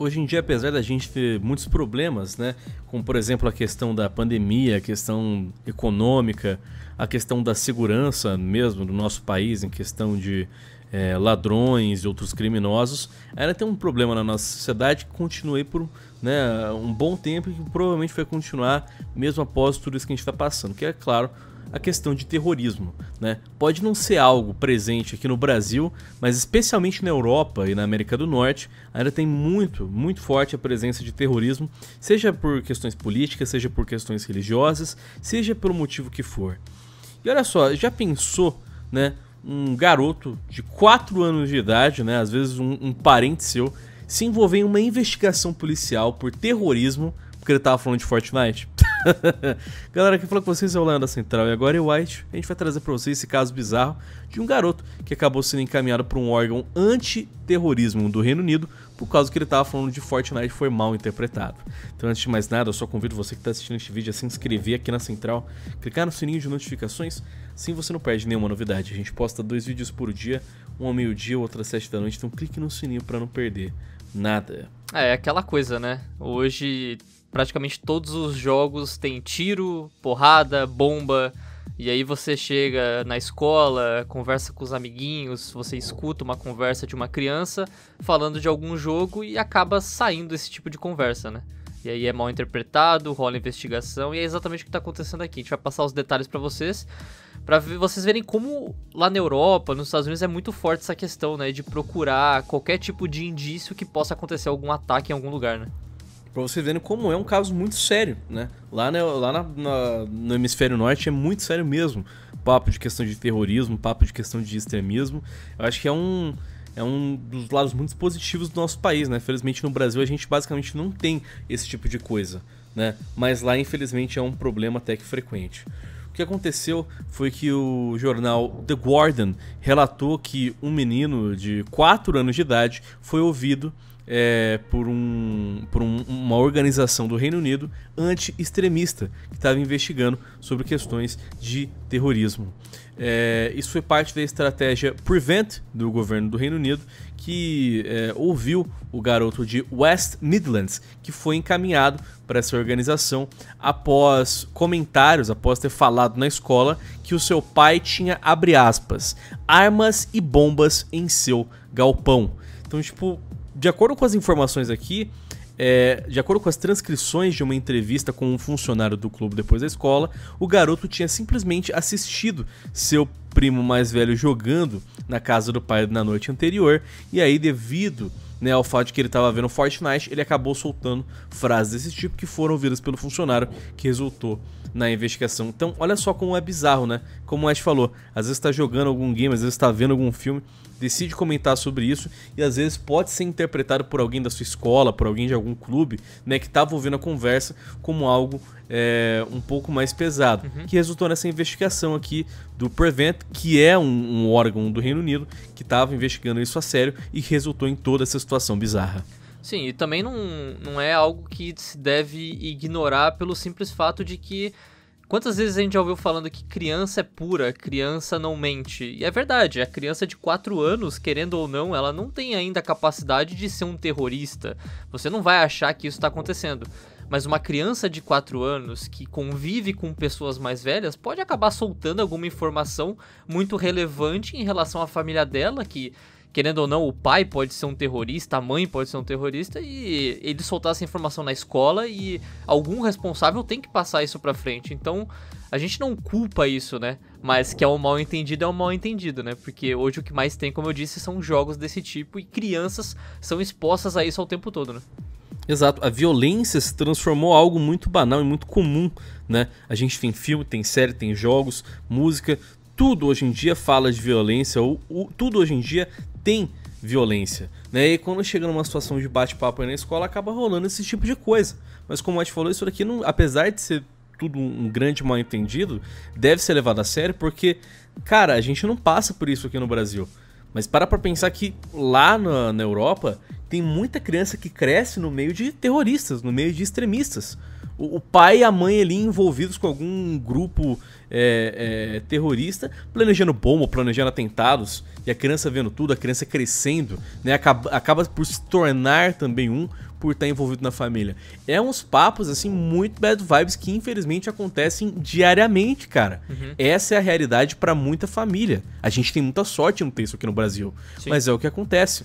hoje em dia, apesar da gente ter muitos problemas, né? Como por exemplo a questão da pandemia, a questão econômica, a questão da segurança mesmo do nosso país, em questão de é, ladrões e outros criminosos, ainda tem um problema na nossa sociedade que continuei por né, um bom tempo e que provavelmente vai continuar mesmo após tudo isso que a gente está passando, que é claro a questão de terrorismo. Né? Pode não ser algo presente aqui no Brasil, mas especialmente na Europa e na América do Norte, ainda tem muito, muito forte a presença de terrorismo, seja por questões políticas, seja por questões religiosas, seja pelo motivo que for. E olha só, já pensou, né? Um garoto de 4 anos de idade, né? Às vezes um, um parente seu, se envolver em uma investigação policial por terrorismo, porque ele tava falando de Fortnite. Galera, quem falou com vocês é o Leandro Central e agora é o White. A gente vai trazer para vocês esse caso bizarro de um garoto que acabou sendo encaminhado para um órgão anti-terrorismo do Reino Unido por causa que ele estava falando de Fortnite foi mal interpretado. Então, antes de mais nada, eu só convido você que está assistindo este vídeo a se inscrever aqui na Central, clicar no sininho de notificações, assim você não perde nenhuma novidade. A gente posta dois vídeos por dia, um ao meio-dia, outro às sete da noite, então clique no sininho para não perder nada. É, é, aquela coisa, né? Hoje praticamente todos os jogos têm tiro, porrada, bomba. E aí você chega na escola, conversa com os amiguinhos, você escuta uma conversa de uma criança falando de algum jogo e acaba saindo esse tipo de conversa, né? E aí é mal interpretado, rola investigação e é exatamente o que está acontecendo aqui. A gente vai passar os detalhes para vocês, para vocês verem como lá na Europa, nos Estados Unidos é muito forte essa questão, né, de procurar qualquer tipo de indício que possa acontecer algum ataque em algum lugar, né? Pra você vendo como é um caso muito sério, né? Lá, né, lá na, na, no hemisfério norte é muito sério mesmo. Papo de questão de terrorismo, papo de questão de extremismo. Eu acho que é um, é um dos lados muito positivos do nosso país, né? Felizmente no Brasil a gente basicamente não tem esse tipo de coisa, né? Mas lá, infelizmente, é um problema até que frequente. O que aconteceu foi que o jornal The Guardian relatou que um menino de 4 anos de idade foi ouvido é, por, um, por um, uma organização do Reino Unido anti-extremista que estava investigando sobre questões de terrorismo. É, isso foi parte da estratégia Prevent do governo do Reino Unido, que é, ouviu o garoto de West Midlands, que foi encaminhado para essa organização após comentários, após ter falado na escola que o seu pai tinha, abre aspas, armas e bombas em seu galpão. Então, tipo, de acordo com as informações aqui, é, de acordo com as transcrições de uma entrevista com um funcionário do clube depois da escola, o garoto tinha simplesmente assistido seu primo mais velho jogando na casa do pai na noite anterior, e aí, devido né, ao fato de que ele estava vendo Fortnite, ele acabou soltando frases desse tipo que foram ouvidas pelo funcionário, que resultou na investigação. Então, olha só como é bizarro, né? Como o Ash falou, às vezes está jogando algum game, às vezes está vendo algum filme, decide comentar sobre isso e às vezes pode ser interpretado por alguém da sua escola, por alguém de algum clube, né, que estava ouvindo a conversa como algo é, um pouco mais pesado, uhum. que resultou nessa investigação aqui do Prevent, que é um, um órgão do Reino Unido que estava investigando isso a sério e resultou em toda essa situação bizarra. Sim, e também não, não é algo que se deve ignorar pelo simples fato de que Quantas vezes a gente já ouviu falando que criança é pura, criança não mente? E é verdade, a criança de 4 anos, querendo ou não, ela não tem ainda a capacidade de ser um terrorista. Você não vai achar que isso está acontecendo. Mas uma criança de 4 anos que convive com pessoas mais velhas pode acabar soltando alguma informação muito relevante em relação à família dela, que querendo ou não, o pai pode ser um terrorista, a mãe pode ser um terrorista, e ele soltar essa informação na escola e algum responsável tem que passar isso pra frente. Então, a gente não culpa isso, né? Mas que é um mal entendido, é um mal entendido, né? Porque hoje o que mais tem, como eu disse, são jogos desse tipo e crianças são expostas a isso ao tempo todo, né? Exato, a violência se transformou algo muito banal e muito comum, né? A gente tem filme, tem série, tem jogos, música, tudo hoje em dia fala de violência, ou, ou, tudo hoje em dia tem violência. Né? E quando chega numa situação de bate-papo aí na escola, acaba rolando esse tipo de coisa. Mas como a gente falou, isso daqui, não, apesar de ser tudo um grande mal entendido, deve ser levado a sério porque, cara, a gente não passa por isso aqui no Brasil. Mas para pra pensar que lá na, na Europa tem muita criança que cresce no meio de terroristas, no meio de extremistas o, o pai e a mãe ali envolvidos com algum grupo é, é, terrorista, planejando bomba, planejando atentados, e a criança vendo tudo, a criança crescendo, né? Acaba, acaba por se tornar também um por estar envolvido na família. É uns papos, assim, muito bad vibes que infelizmente acontecem diariamente, cara. Uhum. Essa é a realidade para muita família. A gente tem muita sorte em não ter isso aqui no Brasil, Sim. mas é o que acontece.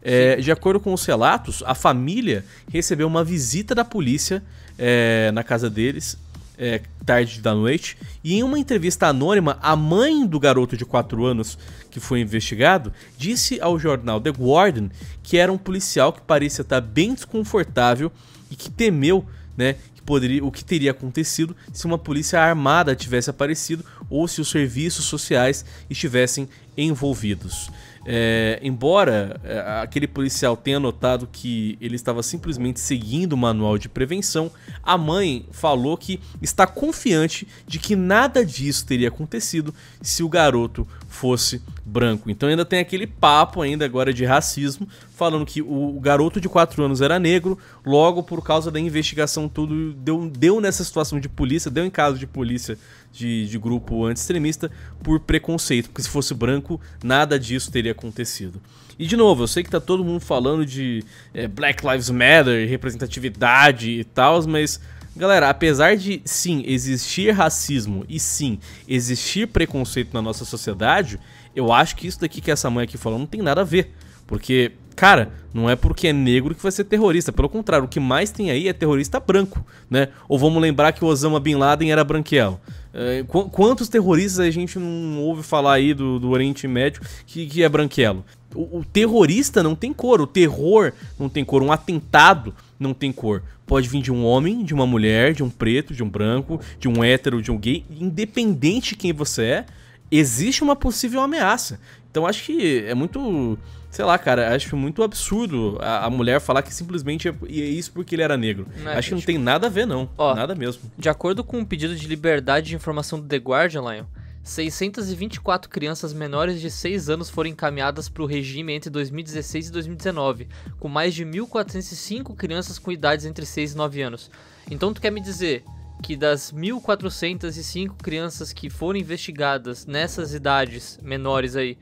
É, de acordo com os relatos, a família recebeu uma visita da polícia é, na casa deles, é, tarde da noite, e em uma entrevista anônima, a mãe do garoto de 4 anos que foi investigado disse ao jornal The Guardian que era um policial que parecia estar bem desconfortável e que temeu né, que poderia, o que teria acontecido se uma polícia armada tivesse aparecido ou se os serviços sociais estivessem envolvidos. É, embora é, aquele policial tenha notado que ele estava simplesmente seguindo o manual de prevenção, a mãe falou que está confiante de que nada disso teria acontecido se o garoto fosse branco. Então ainda tem aquele papo ainda agora de racismo, falando que o garoto de 4 anos era negro, logo por causa da investigação tudo deu, deu nessa situação de polícia, deu em caso de polícia de, de grupo anti-extremista por preconceito, porque se fosse branco, nada disso teria acontecido. E de novo, eu sei que tá todo mundo falando de é, Black Lives Matter, representatividade e tal, mas Galera, apesar de sim existir racismo e sim existir preconceito na nossa sociedade, eu acho que isso daqui que essa mãe aqui falou não tem nada a ver. Porque, cara, não é porque é negro que vai ser terrorista. Pelo contrário, o que mais tem aí é terrorista branco, né? Ou vamos lembrar que o Osama Bin Laden era branquelo. É, qu quantos terroristas a gente não ouve falar aí do, do Oriente Médio que, que é branquelo? O, o, terrorista não tem cor, o terror não tem cor, um atentado não tem cor. Pode vir de um homem, de uma mulher, de um preto, de um branco, de um hétero, de um gay, independente de quem você é, existe uma possível ameaça. Então acho que é muito sei lá, cara, acho muito absurdo a, a mulher falar que simplesmente é, é isso porque ele era negro. Não, é acho gente. que não tem nada a ver, não. Ó, nada mesmo. De acordo com o um pedido de liberdade de informação do The Guardian, Lion, 624 crianças menores de 6 anos foram encaminhadas para o regime entre 2016 e 2019, com mais de 1.405 crianças com idades entre 6 e 9 anos. Então tu quer me dizer que das 1.405 crianças que foram investigadas nessas idades menores aí,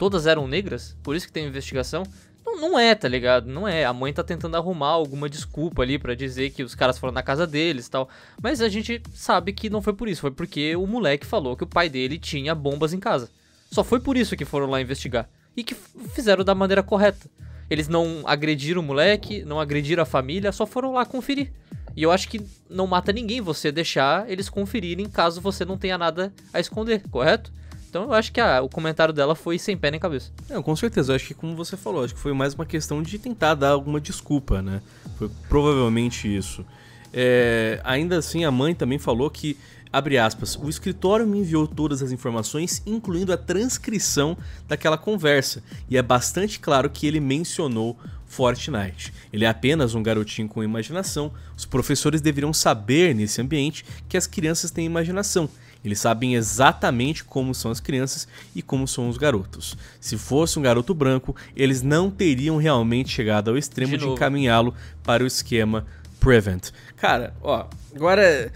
todas eram negras, por isso que tem investigação. Não, não é, tá ligado? Não é. A mãe tá tentando arrumar alguma desculpa ali para dizer que os caras foram na casa deles e tal. Mas a gente sabe que não foi por isso. Foi porque o moleque falou que o pai dele tinha bombas em casa. Só foi por isso que foram lá investigar. E que fizeram da maneira correta. Eles não agrediram o moleque, não agrediram a família, só foram lá conferir. E eu acho que não mata ninguém você deixar eles conferirem caso você não tenha nada a esconder, correto? Então eu acho que a, o comentário dela foi sem pé nem cabeça. Não, é, com certeza. Eu acho que, como você falou, acho que foi mais uma questão de tentar dar alguma desculpa, né? Foi provavelmente isso. É, ainda assim, a mãe também falou que abre aspas, o escritório me enviou todas as informações, incluindo a transcrição daquela conversa, e é bastante claro que ele mencionou Fortnite. Ele é apenas um garotinho com imaginação, os professores deveriam saber nesse ambiente que as crianças têm imaginação, eles sabem exatamente como são as crianças e como são os garotos. Se fosse um garoto branco, eles não teriam realmente chegado ao extremo de, de encaminhá-lo para o esquema Prevent. Cara, ó, agora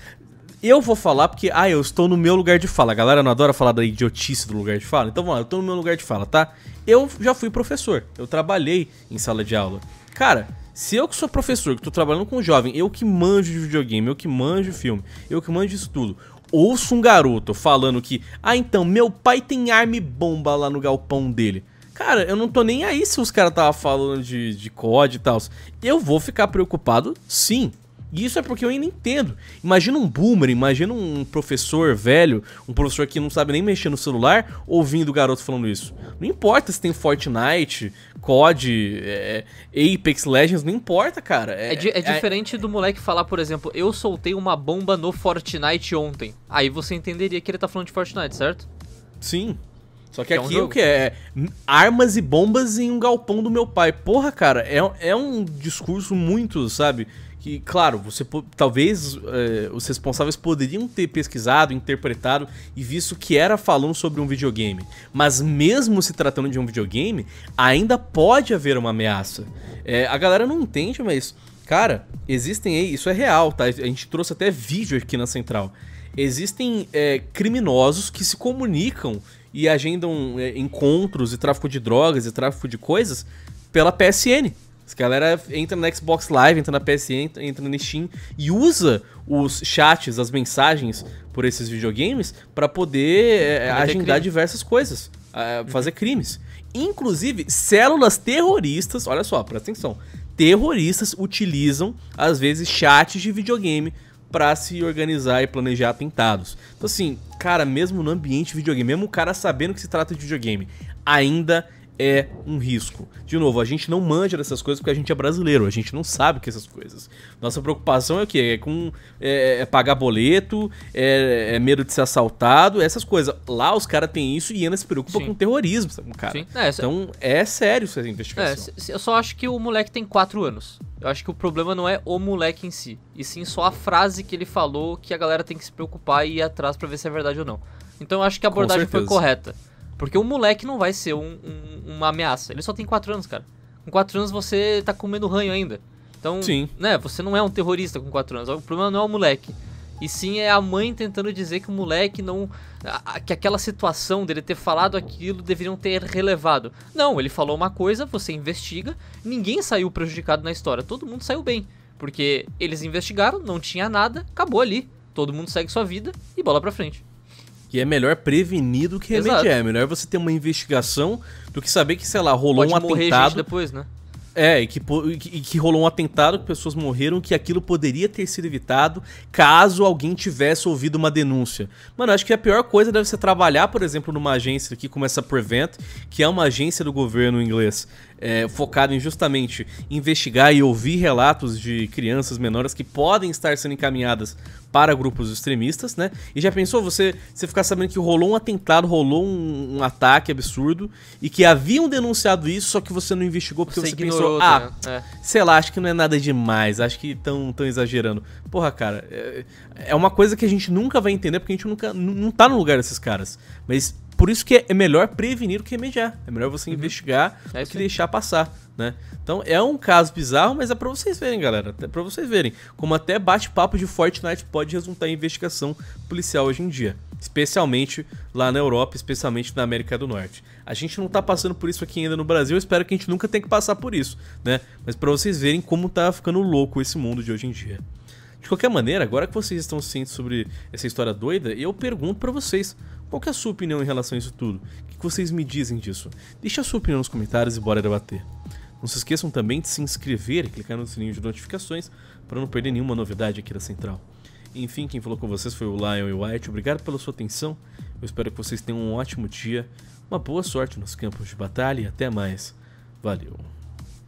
eu vou falar porque, ah, eu estou no meu lugar de fala. A galera não adora falar da idiotice do lugar de fala? Então vamos lá, eu estou no meu lugar de fala, tá? Eu já fui professor, eu trabalhei em sala de aula. Cara, se eu que sou professor, que tô trabalhando com um jovem, eu que manjo de videogame, eu que manjo de filme, eu que manjo isso tudo, ouço um garoto falando que, ah, então, meu pai tem arma e bomba lá no galpão dele. Cara, eu não tô nem aí se os caras tava falando de, de COD e tal. Eu vou ficar preocupado, sim. E isso é porque eu ainda entendo. Imagina um boomer, imagina um professor velho, um professor que não sabe nem mexer no celular, ouvindo o garoto falando isso. Não importa se tem Fortnite, COD, é, é Apex Legends, não importa, cara. É, é, di é, é diferente do moleque falar, por exemplo, eu soltei uma bomba no Fortnite ontem. Aí você entenderia que ele tá falando de Fortnite, certo? Sim. Só que, que é aqui é um o que é? Armas e bombas em um galpão do meu pai. Porra, cara, é, é um discurso muito, sabe? que, claro, você talvez é, os responsáveis poderiam ter pesquisado, interpretado e visto que era falando sobre um videogame. Mas mesmo se tratando de um videogame, ainda pode haver uma ameaça. É, a galera não entende, mas, cara, existem aí, isso é real, tá? A gente trouxe até vídeo aqui na central. Existem é, criminosos que se comunicam e agendam é, encontros e tráfico de drogas e tráfico de coisas pela PSN. As galera entra na Xbox Live, entra na PSN, entra no Steam e usa os chats, as mensagens por esses videogames para poder é, agendar crime. diversas coisas, é, fazer uhum. crimes. Inclusive, células terroristas, olha só, presta atenção. Terroristas utilizam, às vezes, chats de videogame para se organizar e planejar atentados. Então, assim, cara, mesmo no ambiente videogame, mesmo o cara sabendo que se trata de videogame, ainda é um risco. De novo, a gente não manja dessas coisas porque a gente é brasileiro, a gente não sabe que essas coisas. Nossa preocupação é o quê? É com é, é pagar boleto, é, é, medo de ser assaltado, essas coisas. Lá os caras têm isso e ainda se preocupam Sim. com terrorismo, sabe, cara? É, então é sério essa é, investigação. eu só acho que o moleque tem quatro anos. Eu acho que o problema não é o moleque em si, e sim só a frase que ele falou que a galera tem que se preocupar e ir atrás para ver se é verdade ou não. Então eu acho que a abordagem foi correta. Porque o moleque não vai ser um, um, uma ameaça. Ele só tem 4 anos, cara. Com 4 anos você tá comendo ranho ainda. Então, sim. né, você não é um terrorista com 4 anos. O problema não é o moleque. E sim é a mãe tentando dizer que o moleque não. que aquela situação dele ter falado aquilo deveriam ter relevado. Não, ele falou uma coisa, você investiga, ninguém saiu prejudicado na história, todo mundo saiu bem. Porque eles investigaram, não tinha nada, acabou ali. Todo mundo segue sua vida e bola pra frente. E é melhor prevenir do que remediar. Exato. É melhor você ter uma investigação do que saber que, sei lá, rolou Pode um atentado. depois, né? É, e que, e que, rolou um atentado, que pessoas morreram, que aquilo poderia ter sido evitado caso alguém tivesse ouvido uma denúncia. Mano, acho que a pior coisa deve ser trabalhar, por exemplo, numa agência que começa essa Prevent, que é uma agência do governo inglês é, focado em justamente investigar e ouvir relatos de crianças menores que podem estar sendo encaminhadas para grupos extremistas, né? E já pensou você, você ficar sabendo que rolou um atentado, rolou um, um ataque absurdo e que haviam denunciado isso, só que você não investigou porque você, você ignorou, pensou, ah, é. sei lá, acho que não é nada demais, acho que estão tão exagerando. Porra, cara, é, é, uma coisa que a gente nunca vai entender porque a gente nunca não tá no lugar desses caras. Mas por isso que é melhor prevenir do que remediar. É melhor você uhum. investigar é do que deixar passar, né? Então é um caso bizarro, mas é para vocês verem, galera. É para vocês verem como até bate-papo de Fortnite pode resultar em investigação policial hoje em dia, especialmente lá na Europa, especialmente na América do Norte. A gente não tá passando por isso aqui ainda no Brasil, eu espero que a gente nunca tenha que passar por isso, né? Mas para vocês verem como tá ficando louco esse mundo de hoje em dia. De qualquer maneira, agora que vocês estão cientes sobre essa história doida, eu pergunto para vocês, qual é a sua opinião em relação a isso tudo? O que vocês me dizem disso? Deixe a sua opinião nos comentários e bora debater. Não se esqueçam também de se inscrever e clicar no sininho de notificações para não perder nenhuma novidade aqui da Central. Enfim, quem falou com vocês foi o Lion e o White. Obrigado pela sua atenção. Eu espero que vocês tenham um ótimo dia, uma boa sorte nos campos de batalha e até mais. Valeu!